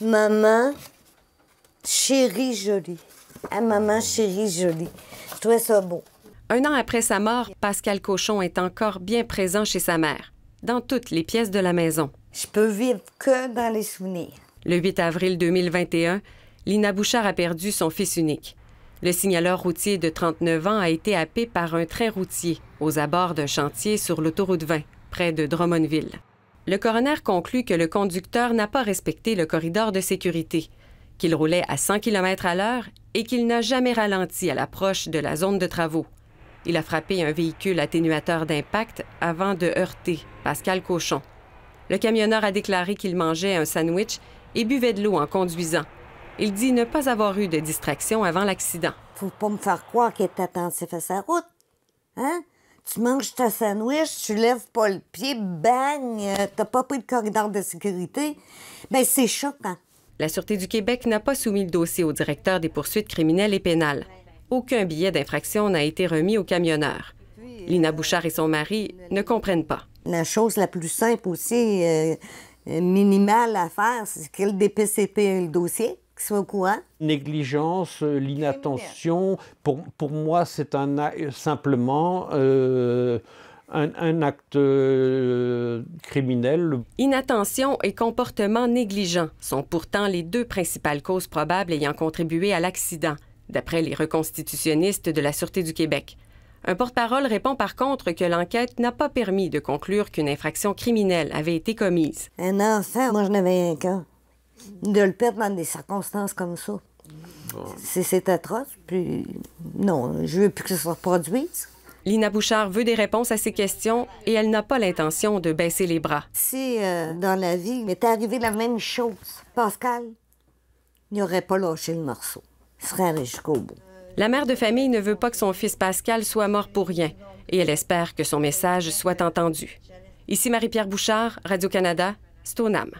Maman chérie jolie. Ah, maman chérie jolie. Je trouvais ça beau. Un an après sa mort, Pascal Cochon est encore bien présent chez sa mère, dans toutes les pièces de la maison. Je peux vivre que dans les souvenirs. Le 8 avril 2021, Lina Bouchard a perdu son fils unique. Le signaleur routier de 39 ans a été happé par un train routier aux abords d'un chantier sur l'autoroute 20, près de Drummondville le coroner conclut que le conducteur n'a pas respecté le corridor de sécurité, qu'il roulait à 100 km à l'heure et qu'il n'a jamais ralenti à l'approche de la zone de travaux. Il a frappé un véhicule atténuateur d'impact avant de heurter Pascal Cochon. Le camionneur a déclaré qu'il mangeait un sandwich et buvait de l'eau en conduisant. Il dit ne pas avoir eu de distraction avant l'accident. Faut pas me faire croire qu'il était attentif à sa route. Hein? tu manges ta sandwich, tu lèves pas le pied, bang, euh, t'as pas pris de corridor de sécurité. Bien, c'est choquant. La Sûreté du Québec n'a pas soumis le dossier au directeur des poursuites criminelles et pénales. Aucun billet d'infraction n'a été remis au camionneur. Lina Bouchard et son mari ne comprennent pas. La chose la plus simple aussi, euh, euh, minimale à faire, c'est que le DPCP le dossier. Négligence, euh, l'inattention, pour, pour moi c'est un euh, simplement euh, un, acte criminel. Inattention et comportement négligent sont pourtant les deux principales causes probables ayant contribué à l'accident, d'après les reconstitutionnistes de la Sûreté du Québec. Un porte-parole répond par contre que l'enquête n'a pas permis de conclure qu'une infraction criminelle avait été commise. Un enfant, moi je n'avais un cas de le perdre dans des circonstances comme ça. C'est atroce, puis non, je veux plus que ça se reproduise. Lina Bouchard veut des réponses à ces questions et elle n'a pas l'intention de baisser les bras. Si euh, dans la vie mais m'était arrivé la même chose, Pascal n'aurait pas lâché le morceau. Il serait allé jusqu'au bout. La mère de famille ne veut pas que son fils Pascal soit mort pour rien et elle espère que son message soit entendu. Ici Marie-Pierre Bouchard, Radio-Canada, Stoneham.